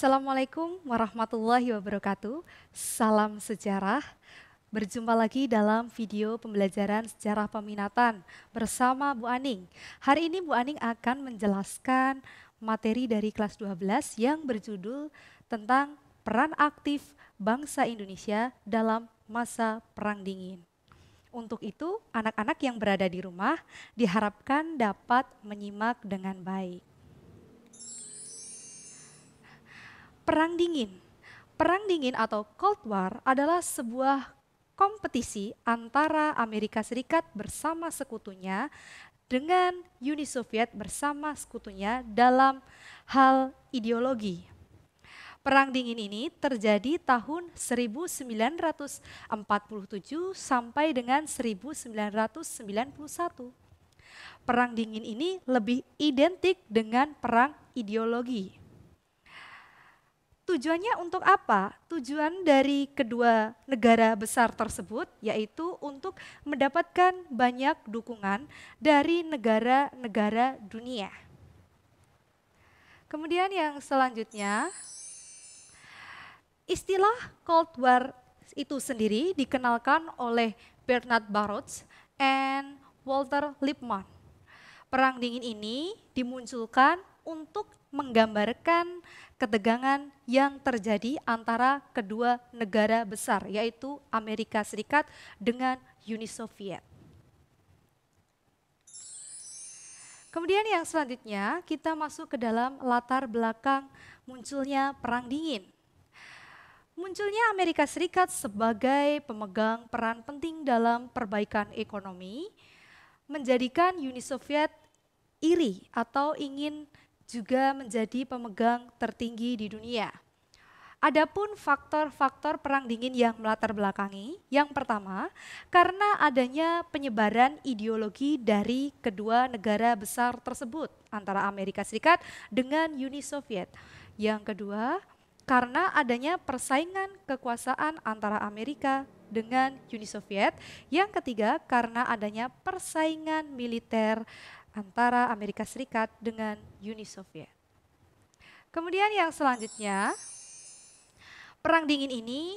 Assalamualaikum warahmatullahi wabarakatuh. Salam sejarah. Berjumpa lagi dalam video pembelajaran sejarah peminatan bersama Bu Aning. Hari ini Bu Aning akan menjelaskan materi dari kelas 12 yang berjudul tentang peran aktif bangsa Indonesia dalam masa perang dingin. Untuk itu, anak-anak yang berada di rumah diharapkan dapat menyimak dengan baik. Perang dingin. Perang dingin atau Cold War adalah sebuah kompetisi antara Amerika Serikat bersama sekutunya dengan Uni Soviet bersama sekutunya dalam hal ideologi. Perang dingin ini terjadi tahun 1947 sampai dengan 1991. Perang dingin ini lebih identik dengan perang ideologi. Tujuannya untuk apa? Tujuan dari kedua negara besar tersebut yaitu untuk mendapatkan banyak dukungan dari negara-negara dunia. Kemudian yang selanjutnya, istilah Cold War itu sendiri dikenalkan oleh Bernard Baruch and Walter Lippmann. Perang dingin ini dimunculkan untuk menggambarkan ketegangan yang terjadi antara kedua negara besar, yaitu Amerika Serikat dengan Uni Soviet. Kemudian yang selanjutnya kita masuk ke dalam latar belakang munculnya Perang Dingin. Munculnya Amerika Serikat sebagai pemegang peran penting dalam perbaikan ekonomi menjadikan Uni Soviet iri atau ingin juga menjadi pemegang tertinggi di dunia. Adapun faktor-faktor perang dingin yang melatar belakangi, yang pertama karena adanya penyebaran ideologi dari kedua negara besar tersebut antara Amerika Serikat dengan Uni Soviet. Yang kedua, karena adanya persaingan kekuasaan antara Amerika dengan Uni Soviet. Yang ketiga, karena adanya persaingan militer antara Amerika Serikat dengan Uni Soviet. Kemudian yang selanjutnya, Perang Dingin ini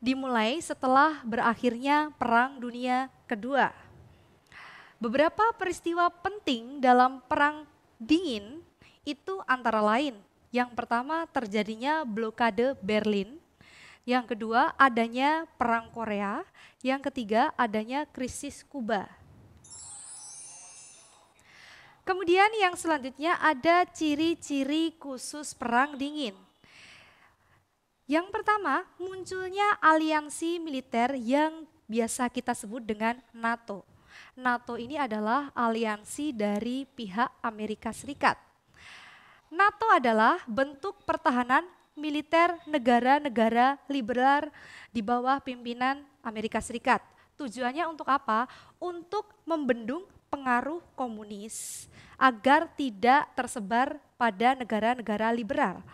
dimulai setelah berakhirnya Perang Dunia Kedua. Beberapa peristiwa penting dalam Perang Dingin itu antara lain, yang pertama terjadinya blokade Berlin, yang kedua adanya Perang Korea, yang ketiga adanya krisis Kuba. Kemudian yang selanjutnya ada ciri-ciri khusus perang dingin. Yang pertama, munculnya aliansi militer yang biasa kita sebut dengan NATO. NATO ini adalah aliansi dari pihak Amerika Serikat. NATO adalah bentuk pertahanan militer negara-negara liberal di bawah pimpinan Amerika Serikat. Tujuannya untuk apa? Untuk membendung pengaruh komunis agar tidak tersebar pada negara-negara liberal.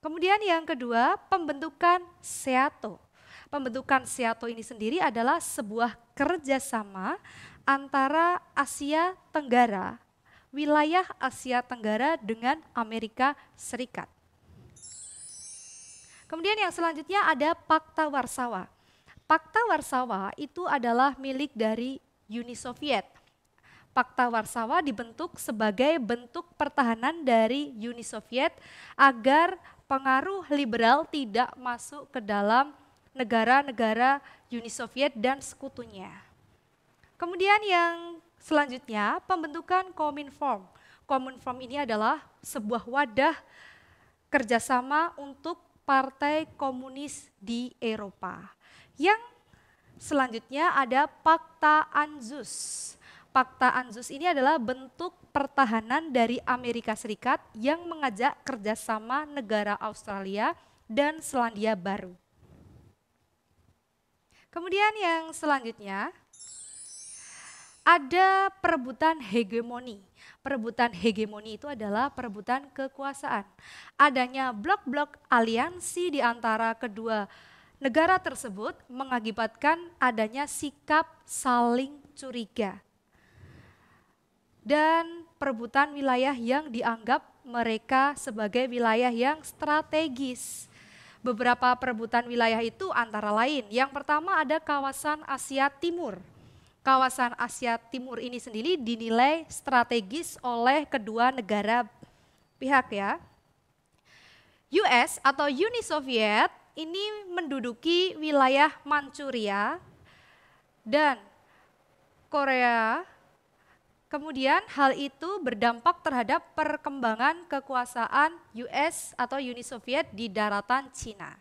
Kemudian yang kedua, pembentukan SEATO. Pembentukan SEATO ini sendiri adalah sebuah kerjasama antara Asia Tenggara, wilayah Asia Tenggara dengan Amerika Serikat. Kemudian yang selanjutnya ada Pakta Warsawa. Pakta Warsawa itu adalah milik dari Uni Soviet Pakta Warsawa dibentuk sebagai bentuk pertahanan dari Uni Soviet agar pengaruh liberal tidak masuk ke dalam negara-negara Uni Soviet dan sekutunya. Kemudian yang selanjutnya pembentukan Kominform. Kominform ini adalah sebuah wadah kerjasama untuk partai komunis di Eropa. Yang selanjutnya ada Pakta Anzus. Pakta Anzus ini adalah bentuk pertahanan dari Amerika Serikat yang mengajak kerjasama negara Australia dan Selandia Baru. Kemudian yang selanjutnya, ada perebutan hegemoni. Perebutan hegemoni itu adalah perebutan kekuasaan. Adanya blok-blok aliansi di antara kedua negara tersebut mengakibatkan adanya sikap saling curiga dan perebutan wilayah yang dianggap mereka sebagai wilayah yang strategis. Beberapa perebutan wilayah itu antara lain, yang pertama ada kawasan Asia Timur. Kawasan Asia Timur ini sendiri dinilai strategis oleh kedua negara pihak ya. US atau Uni Soviet ini menduduki wilayah Manchuria dan Korea Kemudian hal itu berdampak terhadap perkembangan kekuasaan US atau Uni Soviet di daratan Cina.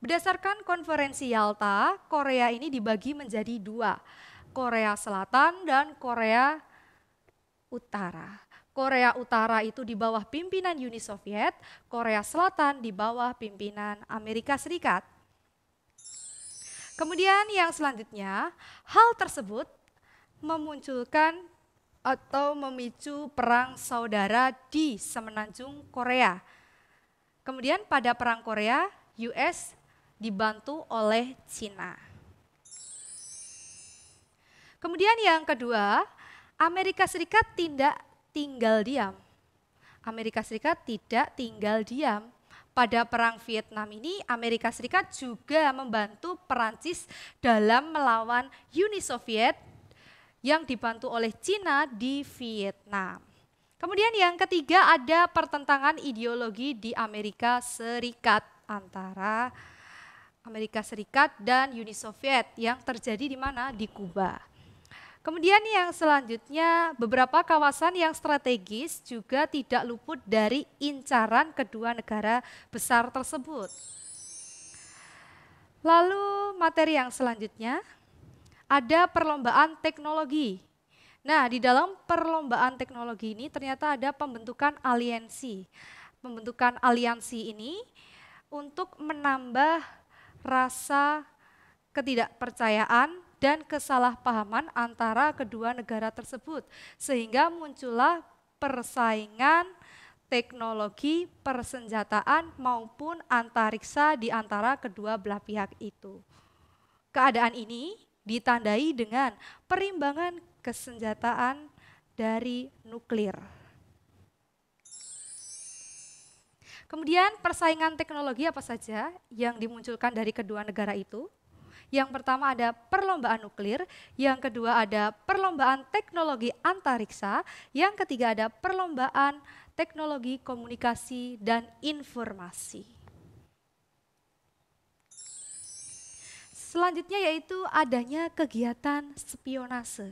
Berdasarkan konferensi Yalta, Korea ini dibagi menjadi dua, Korea Selatan dan Korea Utara. Korea Utara itu di bawah pimpinan Uni Soviet, Korea Selatan di bawah pimpinan Amerika Serikat. Kemudian yang selanjutnya, hal tersebut memunculkan atau memicu perang saudara di semenanjung Korea. Kemudian pada perang Korea, US dibantu oleh Cina. Kemudian yang kedua, Amerika Serikat tidak tinggal diam. Amerika Serikat tidak tinggal diam. Pada perang Vietnam ini Amerika Serikat juga membantu Perancis dalam melawan Uni Soviet yang dibantu oleh Cina di Vietnam. Kemudian yang ketiga ada pertentangan ideologi di Amerika Serikat antara Amerika Serikat dan Uni Soviet yang terjadi di mana? Di Kuba. Kemudian yang selanjutnya beberapa kawasan yang strategis juga tidak luput dari incaran kedua negara besar tersebut. Lalu materi yang selanjutnya ada perlombaan teknologi. Nah, di dalam perlombaan teknologi ini ternyata ada pembentukan aliansi. Pembentukan aliansi ini untuk menambah rasa ketidakpercayaan dan kesalahpahaman antara kedua negara tersebut. Sehingga muncullah persaingan teknologi, persenjataan maupun antariksa di antara kedua belah pihak itu. Keadaan ini ditandai dengan perimbangan kesenjataan dari nuklir. Kemudian persaingan teknologi apa saja yang dimunculkan dari kedua negara itu? Yang pertama ada perlombaan nuklir, yang kedua ada perlombaan teknologi antariksa, yang ketiga ada perlombaan teknologi komunikasi dan informasi. Selanjutnya yaitu adanya kegiatan spionase.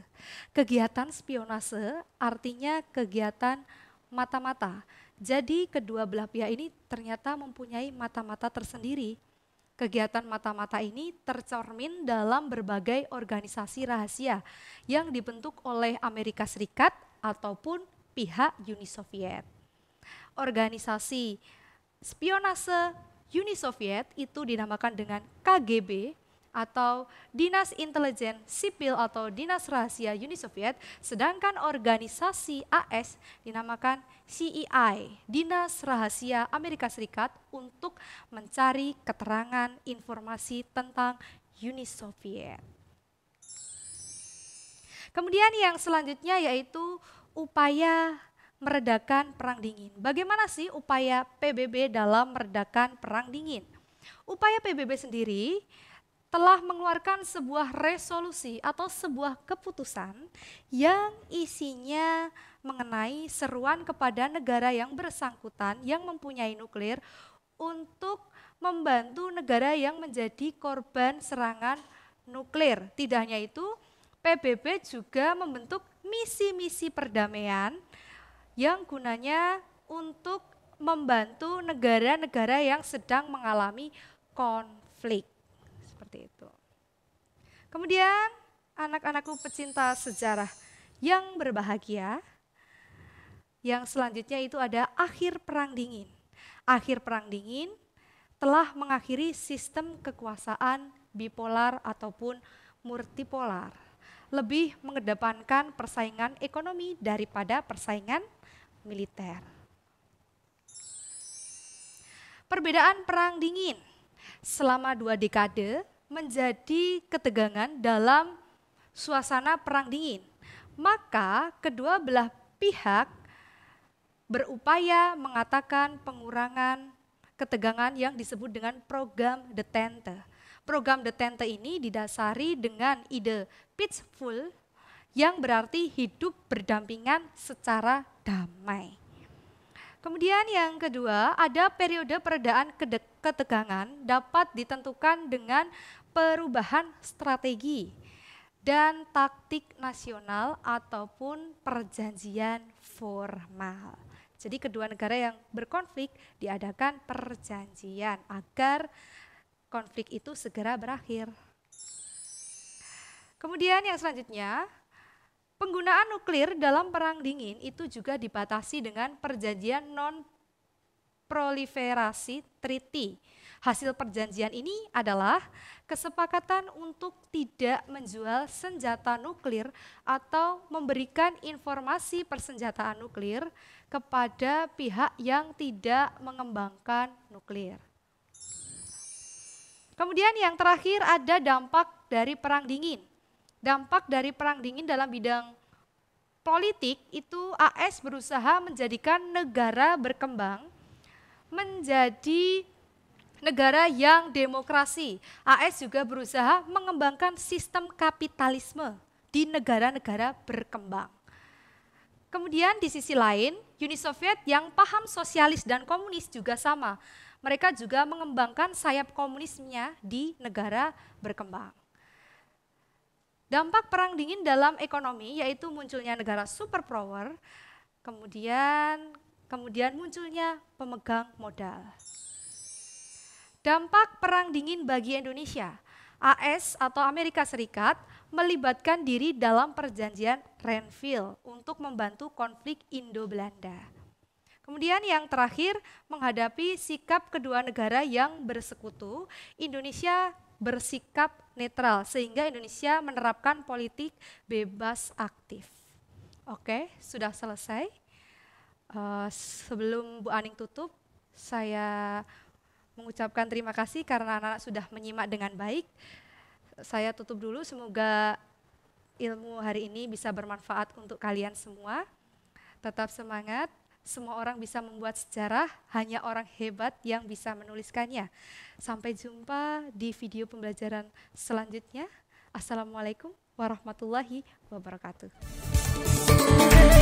Kegiatan spionase artinya kegiatan mata-mata. Jadi kedua belah pihak ini ternyata mempunyai mata-mata tersendiri. Kegiatan mata-mata ini tercermin dalam berbagai organisasi rahasia yang dibentuk oleh Amerika Serikat ataupun pihak Uni Soviet. Organisasi spionase Uni Soviet itu dinamakan dengan KGB atau Dinas Intelijen Sipil atau Dinas Rahasia Uni Soviet, sedangkan organisasi AS dinamakan CEI, Dinas Rahasia Amerika Serikat untuk mencari keterangan informasi tentang Uni Soviet. Kemudian yang selanjutnya yaitu upaya meredakan perang dingin. Bagaimana sih upaya PBB dalam meredakan perang dingin? Upaya PBB sendiri telah mengeluarkan sebuah resolusi atau sebuah keputusan yang isinya mengenai seruan kepada negara yang bersangkutan yang mempunyai nuklir untuk membantu negara yang menjadi korban serangan nuklir. Tidak hanya itu, PBB juga membentuk misi-misi perdamaian yang gunanya untuk membantu negara-negara yang sedang mengalami konflik seperti itu. Kemudian anak-anakku pecinta sejarah yang berbahagia, yang selanjutnya itu ada akhir perang dingin. Akhir perang dingin telah mengakhiri sistem kekuasaan bipolar ataupun multipolar. Lebih mengedepankan persaingan ekonomi daripada persaingan militer. Perbedaan perang dingin selama dua dekade menjadi ketegangan dalam suasana perang dingin. Maka kedua belah pihak berupaya mengatakan pengurangan ketegangan yang disebut dengan program detente. Program detente ini didasari dengan ide peaceful yang berarti hidup berdampingan secara damai. Kemudian yang kedua, ada periode peredaan ketegangan dapat ditentukan dengan perubahan strategi dan taktik nasional ataupun perjanjian formal. Jadi kedua negara yang berkonflik diadakan perjanjian agar konflik itu segera berakhir. Kemudian yang selanjutnya, penggunaan nuklir dalam perang dingin itu juga dibatasi dengan perjanjian non proliferasi treaty Hasil perjanjian ini adalah kesepakatan untuk tidak menjual senjata nuklir atau memberikan informasi persenjataan nuklir kepada pihak yang tidak mengembangkan nuklir. Kemudian yang terakhir ada dampak dari perang dingin. Dampak dari perang dingin dalam bidang politik itu AS berusaha menjadikan negara berkembang menjadi negara yang demokrasi. AS juga berusaha mengembangkan sistem kapitalisme di negara-negara berkembang. Kemudian di sisi lain, Uni Soviet yang paham sosialis dan komunis juga sama. Mereka juga mengembangkan sayap komunismenya di negara berkembang. Dampak perang dingin dalam ekonomi yaitu munculnya negara superpower, kemudian kemudian munculnya pemegang modal. Dampak Perang Dingin bagi Indonesia. AS atau Amerika Serikat melibatkan diri dalam perjanjian Renville untuk membantu konflik Indo-Belanda. Kemudian yang terakhir menghadapi sikap kedua negara yang bersekutu, Indonesia bersikap netral sehingga Indonesia menerapkan politik bebas aktif. Oke, sudah selesai. Uh, sebelum Bu Aning tutup, saya mengucapkan terima kasih karena anak-anak sudah menyimak dengan baik. Saya tutup dulu, semoga ilmu hari ini bisa bermanfaat untuk kalian semua. Tetap semangat, semua orang bisa membuat sejarah, hanya orang hebat yang bisa menuliskannya. Sampai jumpa di video pembelajaran selanjutnya. Assalamualaikum warahmatullahi wabarakatuh.